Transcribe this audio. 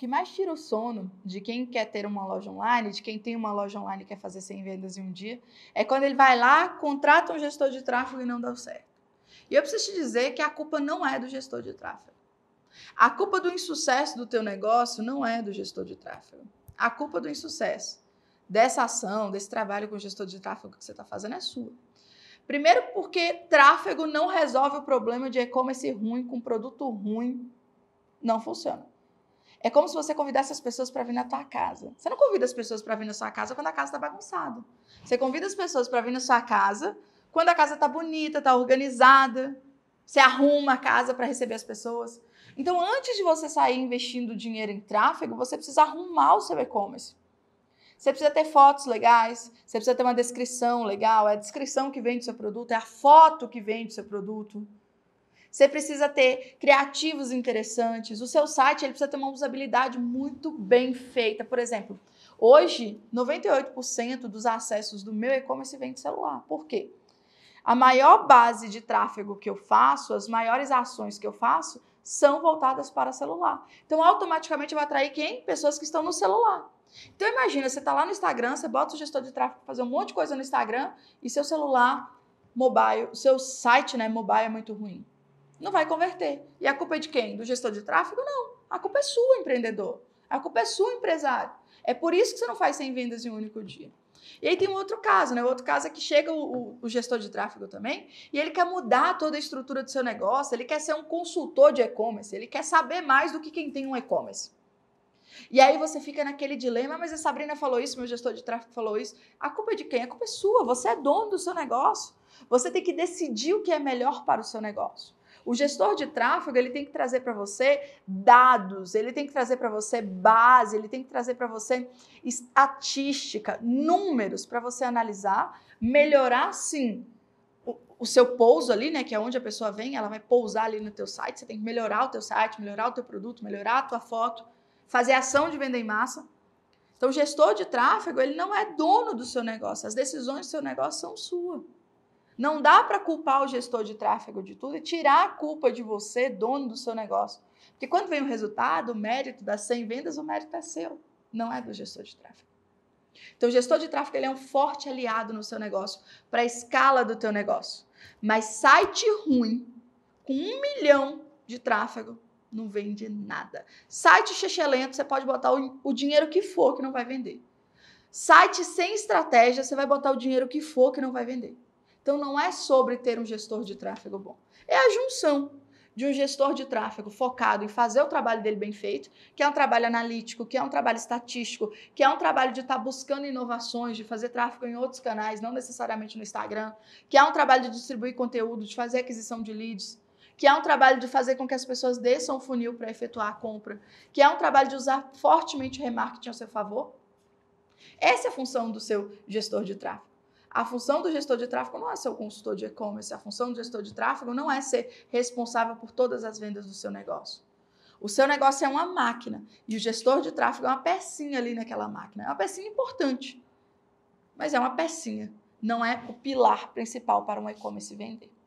que mais tira o sono de quem quer ter uma loja online, de quem tem uma loja online e quer fazer 100 vendas em um dia, é quando ele vai lá, contrata um gestor de tráfego e não dá certo. E eu preciso te dizer que a culpa não é do gestor de tráfego. A culpa do insucesso do teu negócio não é do gestor de tráfego. A culpa do insucesso dessa ação, desse trabalho com o gestor de tráfego que você está fazendo é sua. Primeiro, porque tráfego não resolve o problema de e-commerce ruim com produto ruim, não funciona. É como se você convidasse as pessoas para vir na tua casa. Você não convida as pessoas para vir na sua casa quando a casa está bagunçada. Você convida as pessoas para vir na sua casa quando a casa está bonita, está organizada. Você arruma a casa para receber as pessoas. Então, antes de você sair investindo dinheiro em tráfego, você precisa arrumar o seu e-commerce. Você precisa ter fotos legais, você precisa ter uma descrição legal. É a descrição que vende o seu produto, é a foto que vende o seu produto. Você precisa ter criativos interessantes. O seu site ele precisa ter uma usabilidade muito bem feita. Por exemplo, hoje 98% dos acessos do meu e-commerce vem de celular. Por quê? A maior base de tráfego que eu faço, as maiores ações que eu faço, são voltadas para celular. Então, automaticamente vai atrair quem? Pessoas que estão no celular. Então, imagina, você está lá no Instagram, você bota o gestor de tráfego fazer um monte de coisa no Instagram e seu celular mobile, seu site né, mobile é muito ruim não vai converter. E a culpa é de quem? Do gestor de tráfego? Não. A culpa é sua, empreendedor. A culpa é sua, empresário. É por isso que você não faz 100 vendas em um único dia. E aí tem um outro caso, né? O outro caso é que chega o, o, gestor de tráfego também e ele quer mudar toda a estrutura do seu negócio, ele quer ser um consultor de e-commerce, ele quer saber mais do que quem tem um e-commerce. E aí você fica naquele dilema, mas a Sabrina falou isso, meu gestor de tráfego falou isso. A culpa é de quem? A culpa é sua, você é dono do seu negócio. Você tem que decidir o que é melhor para o seu negócio. O gestor de tráfego, ele tem que trazer para você dados, ele tem que trazer para você base, ele tem que trazer para você estatística, números para você analisar, melhorar sim o, o seu pouso ali, né, que é onde a pessoa vem, ela vai pousar ali no teu site, você tem que melhorar o teu site, melhorar o teu produto, melhorar a tua foto, fazer ação de venda em massa. Então, o gestor de tráfego, ele não é dono do seu negócio. As decisões do seu negócio são suas. Não dá para culpar o gestor de tráfego de tudo e tirar a culpa de você, dono do seu negócio. Porque quando vem o resultado, o mérito das 100 vendas, o mérito é seu, não é do gestor de tráfego. Então, o gestor de tráfego ele é um forte aliado no seu negócio, para a escala do teu negócio. Mas site ruim, com um milhão de tráfego, não vende nada. Site lento, você pode botar o, o dinheiro que for que não vai vender. Site sem estratégia, você vai botar o dinheiro que for que não vai vender. Então não é sobre ter um gestor de tráfego bom. É a junção de um gestor de tráfego focado em fazer o trabalho dele bem feito, que é um trabalho analítico, que é um trabalho estatístico, que é um trabalho de estar tá buscando inovações, de fazer tráfego em outros canais, não necessariamente no Instagram, que é um trabalho de distribuir conteúdo, de fazer aquisição de leads, que é um trabalho de fazer com que as pessoas desçam o funil para efetuar a compra, que é um trabalho de usar fortemente o remarketing a seu favor. Essa é a função do seu gestor de tráfego. A função do gestor de tráfego não é ser o consultor de e-commerce, a função do gestor de tráfego não é ser responsável por todas as vendas do seu negócio. O seu negócio é uma máquina e o gestor de tráfego é uma pecinha ali naquela máquina. É uma pecinha importante, mas é uma pecinha. Não é o pilar principal para um e-commerce vender.